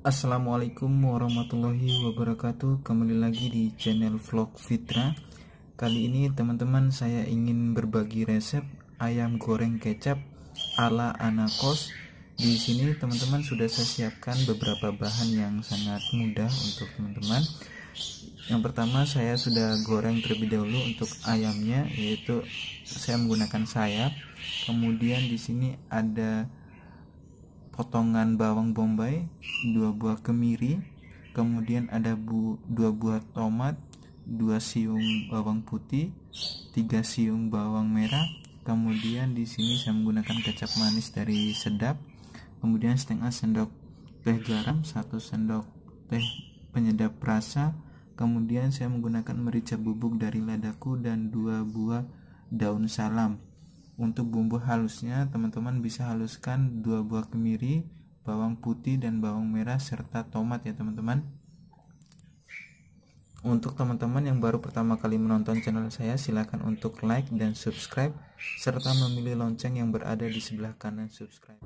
Assalamualaikum warahmatullahi wabarakatuh Kembali lagi di channel vlog Fitra Kali ini teman-teman saya ingin berbagi resep ayam goreng kecap ala anakos Di sini teman-teman sudah saya siapkan beberapa bahan yang sangat mudah untuk teman-teman Yang pertama saya sudah goreng terlebih dahulu untuk ayamnya Yaitu saya menggunakan sayap Kemudian di sini ada potongan bawang bombay, dua buah kemiri, kemudian ada bu, dua buah tomat, dua siung bawang putih, tiga siung bawang merah, kemudian di sini saya menggunakan kecap manis dari sedap, kemudian setengah sendok teh garam, satu sendok teh penyedap rasa, kemudian saya menggunakan merica bubuk dari ladaku dan dua buah daun salam untuk bumbu halusnya, teman-teman bisa haluskan dua buah kemiri, bawang putih dan bawang merah serta tomat ya teman-teman. Untuk teman-teman yang baru pertama kali menonton channel saya, silakan untuk like dan subscribe serta memilih lonceng yang berada di sebelah kanan subscribe.